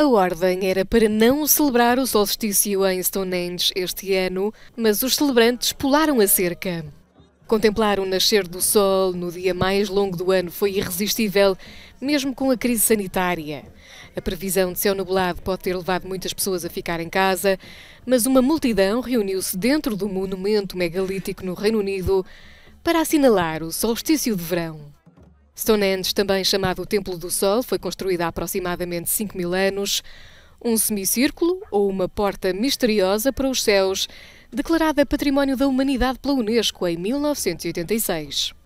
A ordem era para não celebrar o solstício em Stonehenge este ano, mas os celebrantes pularam a cerca. Contemplar o nascer do sol no dia mais longo do ano foi irresistível, mesmo com a crise sanitária. A previsão de céu nublado pode ter levado muitas pessoas a ficar em casa, mas uma multidão reuniu-se dentro do monumento megalítico no Reino Unido para assinalar o solstício de verão. Stonehenge, também chamado Templo do Sol, foi construído há aproximadamente 5 mil anos. Um semicírculo ou uma porta misteriosa para os céus, declarada Património da Humanidade pela Unesco em 1986.